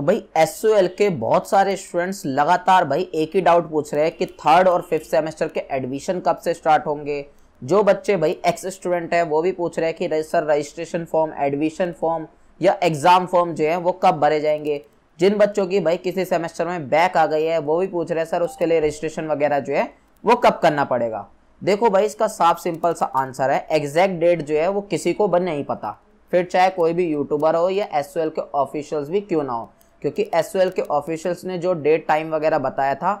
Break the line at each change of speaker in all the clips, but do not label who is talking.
तो भाई एस के बहुत सारे स्टूडेंट्स लगातार भाई एक ही डाउट पूछ रहे हैं कि थर्ड और फिफ्थ सेमेस्टर के एडमिशन कब से स्टार्ट होंगे जो बच्चे भाई एक्स स्टूडेंट है वो भी पूछ रहे हैं कि sir registration form admission form या एग्ज़ाम फॉर्म जो है वो कब भरे जाएंगे जिन बच्चों की भाई किसी सेमेस्टर में बैक आ गई है वो भी पूछ रहे हैं सर उसके लिए रजिस्ट्रेशन वगैरह जो है वो कब करना पड़ेगा देखो भाई इसका साफ सिंपल सा आंसर है एग्जैक्ट डेट जो है वो किसी को बन नहीं पता फिर चाहे कोई भी यूट्यूबर हो या एस के ऑफिशियल्स भी क्यों ना हो क्योंकि एस के ऑफिशियल्स ने जो डेट टाइम वगैरह बताया था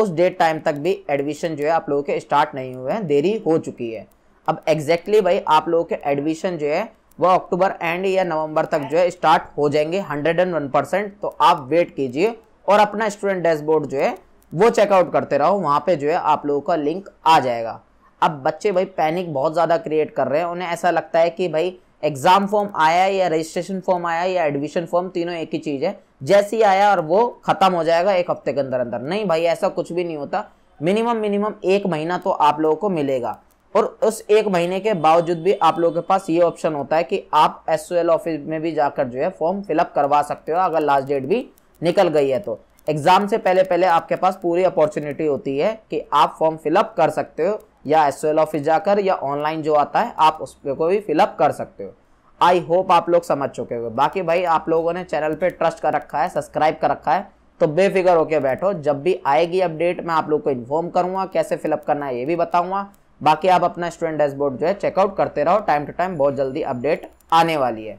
उस डेट टाइम तक भी एडमिशन जो है आप लोगों के स्टार्ट नहीं हुए हैं देरी हो चुकी है अब एग्जैक्टली exactly भाई आप लोगों के एडमिशन जो है वह अक्टूबर एंड या नवंबर तक जो है स्टार्ट हो जाएंगे हंड्रेड एंड वन परसेंट तो आप वेट कीजिए और अपना स्टूडेंट डैशबोर्ड जो है वो चेकआउट करते रहो वहाँ पे जो है आप लोगों का लिंक आ जाएगा अब बच्चे भाई पैनिक बहुत ज़्यादा क्रिएट कर रहे हैं उन्हें ऐसा लगता है कि भाई एग्जाम फॉर्म आया या रजिस्ट्रेशन फॉर्म आया या एडमिशन फॉर्म तीनों एक ही चीज़ है जैसे ही आया और वो खत्म हो जाएगा एक हफ्ते के अंदर अंदर नहीं भाई ऐसा कुछ भी नहीं होता मिनिमम मिनिमम एक महीना तो आप लोगों को मिलेगा और उस एक महीने के बावजूद भी आप लोगों के पास ये ऑप्शन होता है कि आप एस ऑफिस में भी जाकर जो है फॉर्म फिलअप करवा सकते हो अगर लास्ट डेट भी निकल गई है तो एग्जाम से पहले पहले आपके पास पूरी अपॉर्चुनिटी होती है कि आप फॉर्म फिलअप कर सकते हो या एस ऑफिस जाकर या ऑनलाइन जो आता है आप उस पर भी फिलअप कर सकते हो आई होप आप लोग समझ चुके हो बाकी भाई आप लोगों ने चैनल पे ट्रस्ट कर रखा है सब्सक्राइब कर रखा है तो बेफिक्र होकर बैठो जब भी आएगी अपडेट मैं आप लोग को इन्फॉर्म करूंगा कैसे फिलअप करना है ये भी बताऊंगा बाकी आप अपना स्टूडेंट डैशबोर्ड जो है चेकआउट करते रहो टाइम टू टाइम बहुत जल्दी अपडेट आने वाली है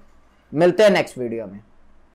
मिलते हैं नेक्स्ट वीडियो में